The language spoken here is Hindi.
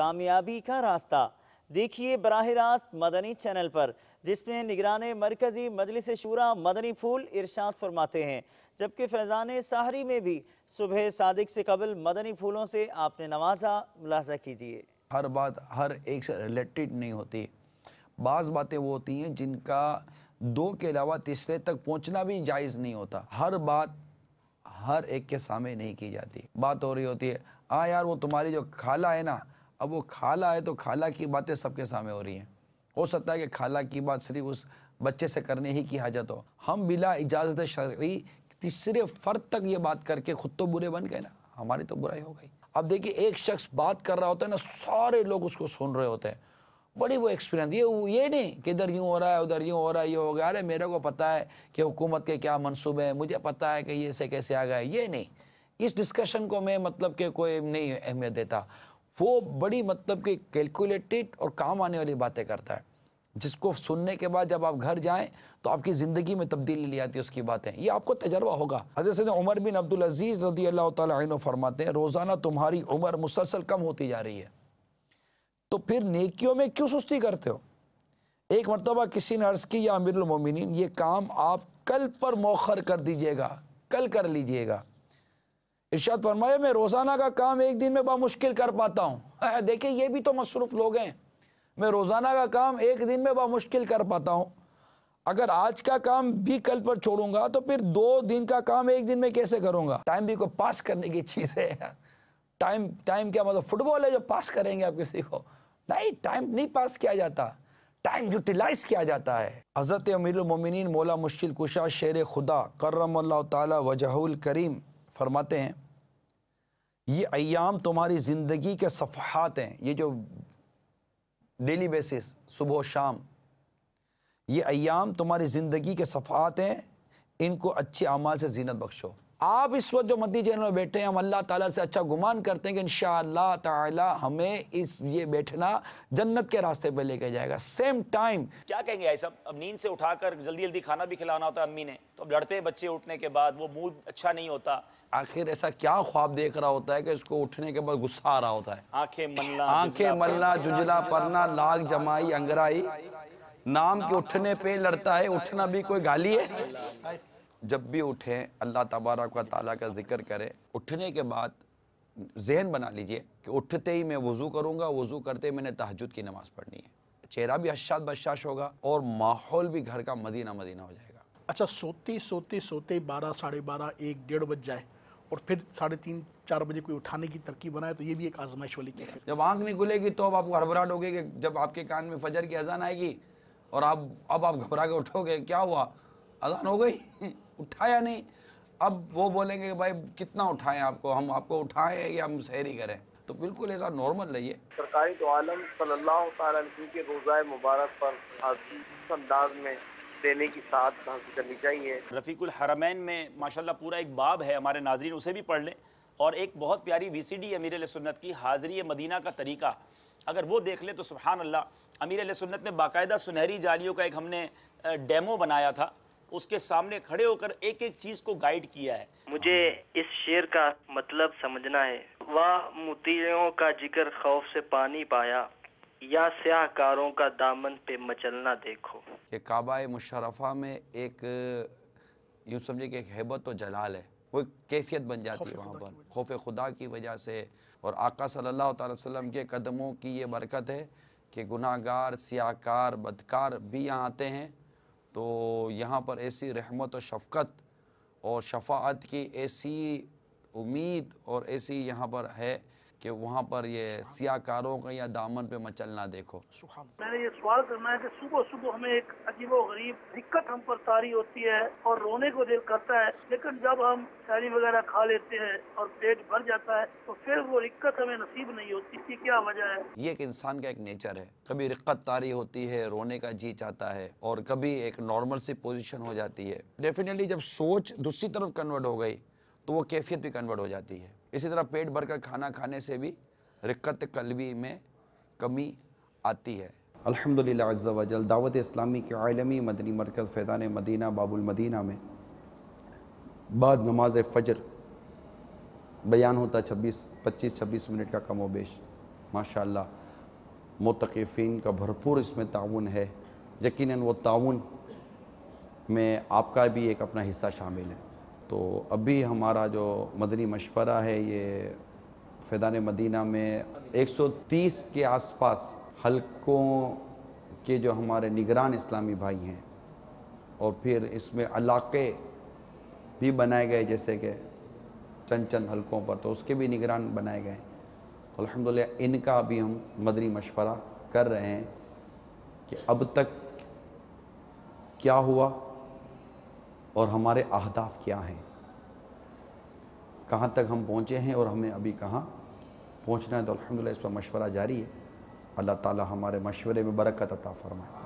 कामयाबी का रास्ता देखिए बरह रास्त मदनी चैनल पर जिसमें निगरान मरकज़ी मजलिस शूरा मदनी फूल इरशाद फरमाते हैं जबकि फैज़ान साहरी में भी सुबह सादिक से कबल मदनी फूलों से आपने नवाजा मुलाजा कीजिए हर बात हर एक से रिलेटेड नहीं होती बाज़ बातें वो होती हैं जिनका दो के अलावा तीसरे तक पहुंचना भी जायज़ नहीं होता हर बात हर एक के सामने नहीं की जाती बात हो रही होती है हाँ यार वो तुम्हारी जो खाला है ना अब वो खाला है तो खाला की बातें सबके सामने हो रही हैं हो सकता है कि खाला की बात सिर्फ उस बच्चे से करने ही की हाजत हो हम बिला इजाज़त शरी तीसरे फ़र्द तक ये बात करके ख़ुद तो बुरे बन गए ना हमारी तो बुराई हो गई अब देखिए एक शख्स बात कर रहा होता है ना सारे लोग उसको सुन रहे होते हैं बड़ी वो एक्सपीरियंस ये ये नहीं कि इधर यूँ हो रहा है उधर यूँ हो रहा है ये हो गया अरे मेरे को पता है कि हुकूमत के क्या मनसूबे हैं मुझे पता है कि ये से कैसे आ गए ये नहीं इस डिस्कशन को मैं मतलब के कोई नहीं अहमियत देता वो बड़ी मतलब कि कैलकुलेटेड और काम आने वाली बातें करता है जिसको सुनने के बाद जब आप घर जाएं तो आपकी ज़िंदगी में तब्दीली ले आती है उसकी बातें ये आपको तजर्बा होगा हजरत उमर बिन अब्दुल अजीज़ रदी अल्लाह तन फरमाते हैं रोज़ाना तुम्हारी उम्र मुसलसल कम होती जा रही है तो फिर नेकियों में क्यों सुस्ती करते हो एक मरतबा किसी ने अर्ज़ की या अमिरमिन ये काम आप कल पर मौखर कर दीजिएगा कल कर लीजिएगा इर्शाद फरमाया मैं रोज़ाना का काम एक दिन में बामुश्किल कर पाता हूँ देखिए ये भी तो मसरूफ़ लोग हैं मैं रोज़ाना का काम एक दिन में बामुश्किल कर पाता हूँ अगर आज का काम भी कल पर छोड़ूंगा तो फिर दो दिन का काम एक दिन में कैसे करूँगा टाइम भी को पास करने की चीज़ है टाइम टाइम क्या मतलब फुटबॉल है जो पास करेंगे आप किसी को नहीं टाइम नहीं पास किया जाता टाइम यूटिलाइज किया जाता है हज़रत मोमिन मौला मुश्किल कुशा शेर खुदा करम तजहुल करीम फरमाते हैं ये अयाम तुम्हारी ज़िंदगी के सफहत हैं ये जो डेली बेसिस सुबह शाम ये अयाम तुम्हारी ज़िंदगी के सफ़ात हैं इनको अच्छे अमाल से जीनत बख्शो आप इस वक्त जो मदी जेल में बैठे हैं हम अल्लाह ताला से अच्छा गुमान करते हैं कि इन ताला हमें इस ये बैठना जन्नत के रास्ते पर लेके जाएगा सेम टाइम क्या कहेंगे आई साहब अब नींद से उठाकर जल्दी जल्दी खाना भी खिलाना होता है अम्मी ने तो अब लड़ते हैं बच्चे उठने के बाद वो मूड अच्छा नहीं होता आखिर ऐसा क्या ख्वाब देख रहा होता है कि उसको उठने के बाद गुस्सा आ रहा होता है आंखें मल्ला आंखें मल्ला जुजला परना लाग जमाई अंगराई नाम के उठने पे लड़ता है उठना भी कोई गाली है जब भी उठें अल्लाह तबारक का ताली का जिक्र करें उठने के बाद जहन बना लीजिए कि उठते ही मैं वज़ू करूँगा वज़ू करते ही मैंने तहजद की नमाज़ पढ़नी है चेहरा भी अशात बशाश होगा और माहौल भी घर का मदीना मदीना हो जाएगा अच्छा सोते सोते सोते बारह साढ़े बारह एक डेढ़ बज जाए और फिर साढ़े तीन चार बजे कोई उठाने की तरकीब बनाए तो ये भी एक आजमाइश वाली कैफे जब आँख नहीं खुलेगी तो अब आपको हड़बड़ाहट होगी कि जब आपके कान में फजर की अजान आएगी और आप अब आप घबरा के उठोगे क्या हुआ अजान हो गई उठाया नहीं अब वो बोलेंगे कि भाई कितना उठाएं आपको हम आपको उठाएं या हम सहरी करें तो बिल्कुल ऐसा नॉर्मल रहिए सरकारी तो आलम सल्लल्लाहु के रोज़ा मुबारक पर अंदाज में देने की साथ हासिल करनी चाहिए रफ़ीकुल हरमैन में माशाल्लाह पूरा एक बाब है हमारे नाजरीन उसे भी पढ़ लें और एक बहुत प्यारी वी सी डी अमीर सुन्नत की हाजिरी मदीना का तरीका अगर वो देख लें तो सुबहान अल्लाह अमीर सुन्नत ने बाकायदा सुनहरी जालियों का एक हमने डेमो बनाया था उसके सामने खड़े होकर एक एक चीज को गाइड किया है मुझे इस शेर का मतलब समझना है वाह मुतियों का जिक्र खौफ से पानी पाया या स्याहकारों का दामन पे मचलना देखो ये काबा मुशरफा में एक यूं समझे कि एक हैबत और जलाल है वो कैफियत बन जाती है वहाँ पर खौफ खुदा की वजह से और आका सल्लल्लाहु अलैहि वसल्लम के कदमों की ये बरकत है कि गुनाहगार सियाकार बदकार भी यहाँ आते हैं तो यहाँ पर ऐसी रहमत और शफकत और शफात की ऐसी उम्मीद और ऐसी यहाँ पर है कि वहाँ पर ये सियाकारों का या दामन पे मचलना देखो मैंने ये सवाल करना है कि सुबह सुबह हमें एक अजीब गरीब दिक्कत हम पर तारी होती है और रोने को दिल करता है लेकिन जब हम शायरी वगैरह खा लेते हैं और पेट भर जाता है तो फिर वो दिक्कत हमें नसीब नहीं होती इसकी क्या वजह है ये एक इंसान का एक नेचर है कभी रिक्कत तारी होती है रोने का जी चाहता है और कभी एक नॉर्मल सी पोजिशन हो जाती है डेफिनेटली जब सोच दूसरी तरफ कन्वर्ट हो गई तो वो कैफियत भी कन्वर्ट हो जाती है इसी तरह पेट भरकर खाना खाने से भी रिक्कत कलवी में कमी आती है अलहमदिल्ला अज्जावजल दावत इस्लामी के आलमी मदनी मरकज़ फैदान मदीना बाबुल मदीना में बाद नमाज फ़जर बयान होता छब्बीस पच्चीस छब्बीस मिनट का कमो बेश माशा मतकीफ़ीन का भरपूर इसमें ताउन है यकीन वो ताउन में आपका भी एक अपना हिस्सा शामिल है तो अभी हमारा जो मदनी मशवरा है ये फैदान मदीना में 130 के आसपास हलकों के जो हमारे निगरान इस्लामी भाई हैं और फिर इसमें इलाके भी बनाए गए जैसे कि चंद चंद हलकों पर तो उसके भी निगरान बनाए गए तो अलहमदिल्ला इनका भी हम मदनी मशवरा कर रहे हैं कि अब तक क्या हुआ और हमारे अहदाफ क्या हैं कहाँ तक हम पहुँचे हैं और हमें अभी कहाँ पहुँचना है तो अलहमदिल्ला इस पर मशवरा जारी है अल्लाह ताली हमारे मशवरे में बरकत अता फ़रमाए